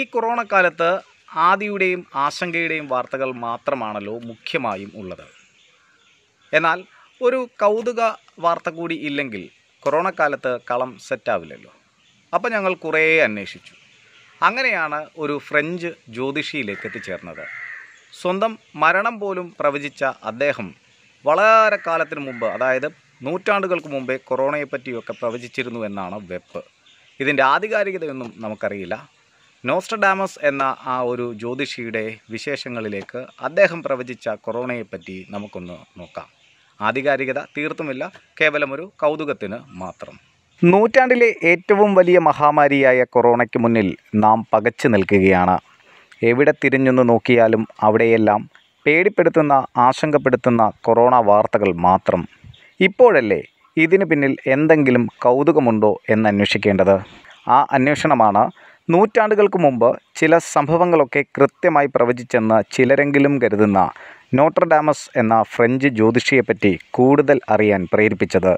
ഈ കൊറോണ കാലത്ത് ആദിയുടെയും ആശങ്കയുടെയും വാർത്തകൾ മാത്രമാണല്ലോ മുഖ്യമായും ഉള്ളത് എന്നാൽ ഒരു കൗതുക വാർത്ത കൂടി ഇല്ലെങ്കിൽ കൊറോണ കാലത്ത് കളം സെറ്റാവില്ലല്ലോ അപ്പം ഞങ്ങൾ കുറേ അന്വേഷിച്ചു അങ്ങനെയാണ് ഒരു ഫ്രഞ്ച് ജ്യോതിഷിയിലേക്ക് എത്തിച്ചേർന്നത് സ്വന്തം മരണം പോലും പ്രവചിച്ച അദ്ദേഹം വളരെ കാലത്തിന് മുമ്പ് അതായത് നൂറ്റാണ്ടുകൾക്ക് മുമ്പേ കൊറോണയെപ്പറ്റിയൊക്കെ പ്രവചിച്ചിരുന്നു എന്നാണ് വെപ്പ് ഇതിൻ്റെ ആധികാരികതയൊന്നും നമുക്കറിയില്ല നോസ്റ്റഡാമസ് എന്ന ആ ഒരു ജ്യോതിഷിയുടെ വിശേഷങ്ങളിലേക്ക് അദ്ദേഹം പ്രവചിച്ച കൊറോണയെപ്പറ്റി നമുക്കൊന്ന് നോക്കാം ആധികാരികത തീർത്തുമില്ല കേവലം ഒരു കൗതുകത്തിന് മാത്രം നൂറ്റാണ്ടിലെ ഏറ്റവും വലിയ മഹാമാരിയായ കൊറോണയ്ക്ക് മുന്നിൽ നാം പകച്ചു നിൽക്കുകയാണ് എവിടെ തിരിഞ്ഞൊന്ന് നോക്കിയാലും അവിടെയെല്ലാം പേടിപ്പെടുത്തുന്ന ആശങ്കപ്പെടുത്തുന്ന കൊറോണ വാർത്തകൾ മാത്രം ഇപ്പോഴല്ലേ ഇതിന് പിന്നിൽ എന്തെങ്കിലും കൗതുകമുണ്ടോ എന്നന്വേഷിക്കേണ്ടത് ആ അന്വേഷണമാണ് നൂറ്റാണ്ടുകൾക്ക് മുമ്പ് ചില സംഭവങ്ങളൊക്കെ കൃത്യമായി പ്രവചിച്ചെന്ന് ചിലരെങ്കിലും കരുതുന്ന നോട്ടർഡാമസ് എന്ന ഫ്രഞ്ച് ജ്യോതിഷിയെപ്പറ്റി കൂടുതൽ അറിയാൻ പ്രേരിപ്പിച്ചത്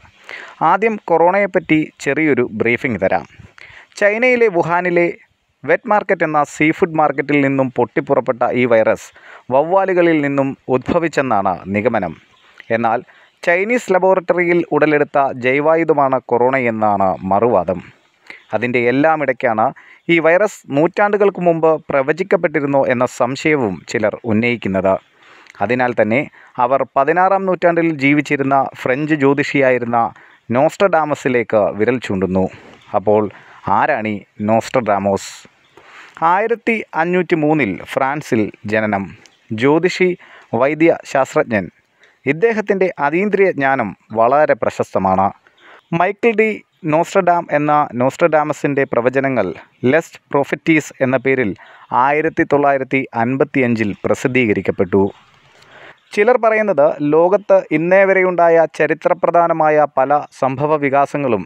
ആദ്യം കൊറോണയെപ്പറ്റി ചെറിയൊരു ബ്രീഫിംഗ് തരാം ചൈനയിലെ വുഹാനിലെ വെറ്റ് മാർക്കറ്റ് എന്ന സീ ഫുഡ് മാർക്കറ്റിൽ നിന്നും പൊട്ടിപ്പുറപ്പെട്ട ഈ വൈറസ് വവ്വാലുകളിൽ നിന്നും ഉദ്ഭവിച്ചെന്നാണ് നിഗമനം എന്നാൽ ചൈനീസ് ലബോറട്ടറിയിൽ ഉടലെടുത്ത ജൈവായുധമാണ് കൊറോണയെന്നാണ് മറുവാദം അതിൻ്റെ എല്ലാം ഇടയ്ക്കാണ് ഈ വൈറസ് നൂറ്റാണ്ടുകൾക്ക് മുമ്പ് പ്രവചിക്കപ്പെട്ടിരുന്നോ എന്ന സംശയവും ചിലർ ഉന്നയിക്കുന്നത് അതിനാൽ തന്നെ അവർ പതിനാറാം നൂറ്റാണ്ടിൽ ജീവിച്ചിരുന്ന ഫ്രഞ്ച് ജ്യോതിഷിയായിരുന്ന നോസ്റ്റർഡാമസിലേക്ക് വിരൽ ചൂണ്ടുന്നു അപ്പോൾ ആരാണ് ഈ നോസ്റ്റർഡാമോസ് ആയിരത്തി അഞ്ഞൂറ്റി മൂന്നിൽ ഫ്രാൻസിൽ ജനനം ജ്യോതിഷി വൈദ്യ ശാസ്ത്രജ്ഞൻ ഇദ്ദേഹത്തിൻ്റെ അതീന്ദ്രിയ ജ്ഞാനം വളരെ പ്രശസ്തമാണ് മൈക്കിൾ ഡി നോസ്ട്രഡാം എന്ന നോസ്ട്രഡാമസിൻ്റെ പ്രവചനങ്ങൾ ലെസ്റ്റ് പ്രോഫറ്റീസ് എന്ന പേരിൽ ആയിരത്തി തൊള്ളായിരത്തി അൻപത്തിയഞ്ചിൽ പ്രസിദ്ധീകരിക്കപ്പെട്ടു ചിലർ പറയുന്നത് ലോകത്ത് ഇന്നേ വരെയുണ്ടായ ചരിത്രപ്രധാനമായ പല സംഭവ വികാസങ്ങളും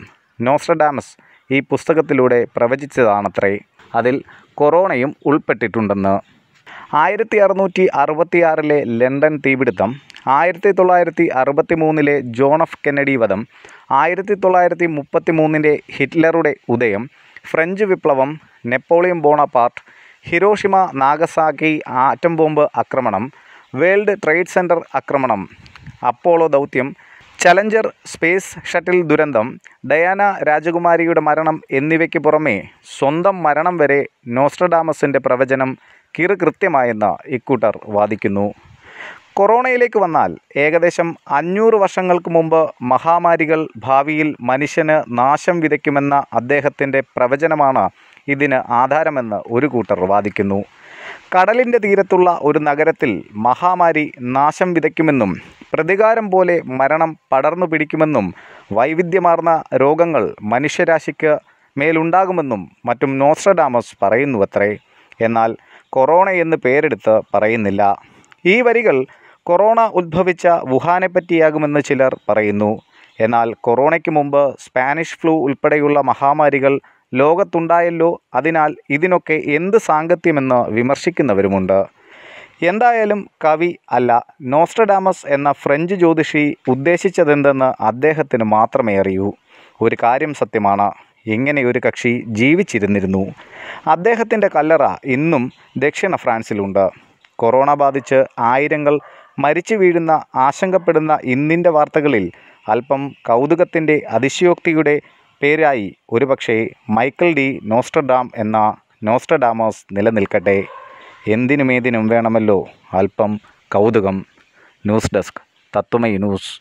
നോസ്ട്രഡാമസ് ഈ പുസ്തകത്തിലൂടെ പ്രവചിച്ചതാണത്രേ അതിൽ കൊറോണയും ഉൾപ്പെട്ടിട്ടുണ്ടെന്ന് ആയിരത്തി അറുന്നൂറ്റി അറുപത്തിയാറിലെ ലണ്ടൻ തീപിടുത്തം ആയിരത്തി തൊള്ളായിരത്തി അറുപത്തി മൂന്നിലെ ജോൺ ഓഫ് കെന്നഡി വധം ആയിരത്തി തൊള്ളായിരത്തി മുപ്പത്തി മൂന്നിൻ്റെ ഹിറ്റ്ലറുടെ ഉദയം ഫ്രഞ്ച് വിപ്ലവം Napoleon Bonaparte Hiroshima Nagasaki atom bomb ആക്രമണം വേൾഡ് ട്രേഡ് സെൻറ്റർ ആക്രമണം അപ്പോളോ ദൗത്യം ചലഞ്ചർ സ്പേസ് ഷട്ടിൽ ദുരന്തം ഡയാന രാജകുമാരിയുടെ മരണം എന്നിവയ്ക്ക് പുറമേ സ്വന്തം മരണം വരെ നോസ്ട്രഡാമസിൻ്റെ പ്രവചനം കിറുകൃത്യമായെന്ന് ഇക്കൂട്ടർ വാദിക്കുന്നു കൊറോണയിലേക്ക് വന്നാൽ ഏകദേശം അഞ്ഞൂറ് വർഷങ്ങൾക്ക് മുമ്പ് മഹാമാരികൾ ഭാവിയിൽ മനുഷ്യന് നാശം വിതയ്ക്കുമെന്ന അദ്ദേഹത്തിൻ്റെ പ്രവചനമാണ് ഇതിന് ആധാരമെന്ന് ഒരു കൂട്ടർ വാദിക്കുന്നു കടലിൻ്റെ തീരത്തുള്ള ഒരു നഗരത്തിൽ മഹാമാരി നാശം വിതയ്ക്കുമെന്നും പ്രതികാരം പോലെ മരണം പടർന്നു പിടിക്കുമെന്നും വൈവിധ്യമാർന്ന രോഗങ്ങൾ മനുഷ്യരാശിക്ക് മേലുണ്ടാകുമെന്നും മറ്റും നോസ്ട്രഡാമസ് പറയുന്നുവത്രേ എന്നാൽ കൊറോണ എന്ന് പേരെടുത്ത് പറയുന്നില്ല ഈ വരികൾ കൊറോണ ഉദ്ഭവിച്ച പറ്റിയാകുമെന്ന് ചിലർ പറയുന്നു എന്നാൽ കൊറോണയ്ക്ക് മുമ്പ് സ്പാനിഷ് ഫ്ലൂ ഉൾപ്പെടെയുള്ള മഹാമാരികൾ ലോകത്തുണ്ടായല്ലോ അതിനാൽ ഇതിനൊക്കെ എന്ത് സാങ്കത്യമെന്ന് വിമർശിക്കുന്നവരുമുണ്ട് എന്തായാലും കവി അല്ല നോസ്ട്രഡാമസ് എന്ന ഫ്രഞ്ച് ജ്യോതിഷി ഉദ്ദേശിച്ചതെന്തെന്ന് അദ്ദേഹത്തിന് മാത്രമേ അറിയൂ ഒരു കാര്യം സത്യമാണ് ഇങ്ങനെ ഒരു കക്ഷി ജീവിച്ചിരുന്നിരുന്നു അദ്ദേഹത്തിൻ്റെ കല്ലറ ഇന്നും ദക്ഷിണ ഫ്രാൻസിലുണ്ട് കൊറോണ ബാധിച്ച് ആയിരങ്ങൾ മരിച്ചു വീഴുന്ന ആശങ്കപ്പെടുന്ന ഇന്നിൻ്റെ വാർത്തകളിൽ അല്പം കൗതുകത്തിൻ്റെ അതിശയോക്തിയുടെ പേരായി ഒരുപക്ഷേ മൈക്കൽ ഡി നോസ്റ്റർഡാം എന്ന നോസ്റ്റർഡാമോസ് നിലനിൽക്കട്ടെ എന്തിനുമേതിനും വേണമല്ലോ അല്പം കൗതുകം ന്യൂസ് ഡെസ്ക് തത്വമയി ന്യൂസ്